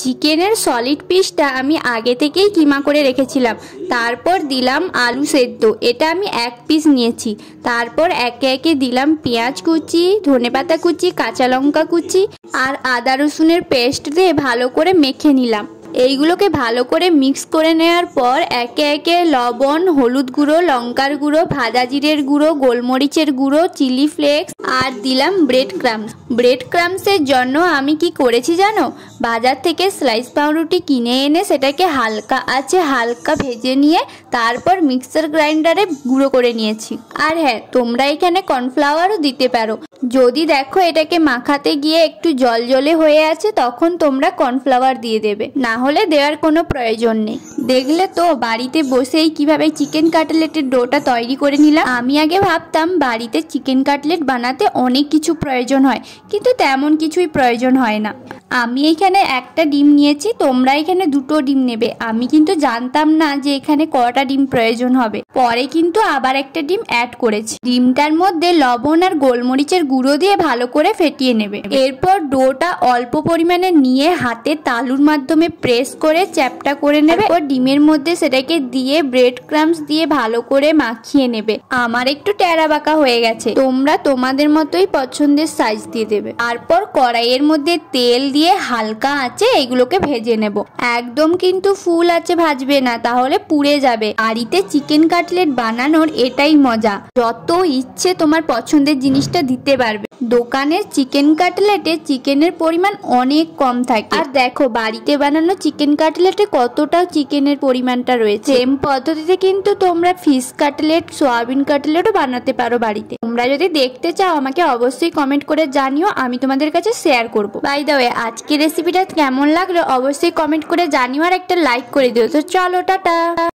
চিকেনের সলিড পিসটা আমি আগে থেকেই কিমা করে রেখেছিলাম তারপর দিলাম আলু সেদ্ধ এটা আমি এক পিস নিয়েছি তারপর একে একে দিলাম পেঁয়াজ কুচি ধনেপাতা কুচি কাঁচা লঙ্কা কুচি আর আদা রসুনের পেস্ট দিয়ে ভালো করে মেখে নিলাম এইগুলোকে ভালো করে মিক্স করে নেওয়ার পর একে একে লবণ হলুদ গুঁড়ো লঙ্কার গুঁড়ো ভাজা জিরের গুঁড়ো গোলমরিচের গুঁড়ো চিলি ফ্লেক্স আর দিলাম ব্রেড ক্রামস ব্রেড ক্রামসের জন্য আমি কি করেছি জানো বাজার থেকে স্লাইস পাউরুটি কিনে এনে সেটাকে হালকা আছে হালকা ভেজে নিয়ে তারপর মিক্সার গ্রাইন্ডারে গুঁড়ো করে নিয়েছি আর হ্যাঁ তোমরা এখানে কর্নফ্লাওয়ারও দিতে পারো যদি দেখো এটাকে মাখাতে গিয়ে একটু জল জলে হয়ে আছে তখন তোমরা কর্নফ্লাওয়ার দিয়ে দেবে না হলে দেওয়ার কোনো প্রয়োজন নেই দেখলে তো বাড়িতে বসেই কিভাবে চিকেন কাটলেটের ডোটা তৈরি করে নিলাম আমি আগে ভাবতাম বাড়িতে চিকেন কাটলেট বানাতে অনেক কিছু প্রয়োজন হয় কিন্তু তেমন কিছুই প্রয়োজন হয় না আমি এখানে একটা ডিম নিয়েছি তোমরা এখানে দুটো ডিম নেবে আমি কিন্তু জানতাম না যে এখানে কটা ডিম প্রয়োজন হবে পরে কিন্তু আবার একটা ডিম অ্যাড করেছি ডিমটার মধ্যে লবণ আর গোলমরিচের গুঁড়ো দিয়ে ভালো করে ফেটিয়ে নেবে এরপর ডোটা অল্প পরিমাণে নিয়ে হাতে তালুর মাধ্যমে প্রেস করে চ্যাপটা করে নেবে ও ডিমের মধ্যে সেটাকে দিয়ে ব্রেড ক্রামস দিয়ে ভালো করে মাখিয়ে নেবে আমার একটু ট্যারা বাঁকা হয়ে গেছে তোমরা তোমাদের মতোই পছন্দের সাইজ দিয়ে দেবে তারপর কড়াইয়ের মধ্যে তেল দিয়ে দিয়ে হালকা আছে এগুলোকে ভেজে নেব একদম কিন্তু ফুল আছে ভাজবে না তাহলে পুড়ে যাবে আড়িতে চিকেন কাটলেট বানানোর এটাই মজা যত ইচ্ছে তোমার পছন্দের জিনিসটা দিতে পারবে দোকানের চিকেন কাটলেটে চিকেনের পরিমাণ অনেক কম থাকে আর দেখো বাড়িতে বানানো চিকেন কাটলেটে কতটা চিকেনের পরিমাণটা রয়েছে সেম পদ্ধতিতে কিন্তু তোমরা ফিশ কাটলেট সোয়াবিন কাটলেটও বানাতে পারো বাড়িতে তোমরা যদি দেখতে চাও আমাকে অবশ্যই কমেন্ট করে জানিও আমি তোমাদের কাছে শেয়ার করবো বাই দা ওয়ে আজকের রেসিপিটা কেমন লাগলো অবশ্যই কমেন্ট করে জানিও আর একটা লাইক করে দিও তো চলো টাটা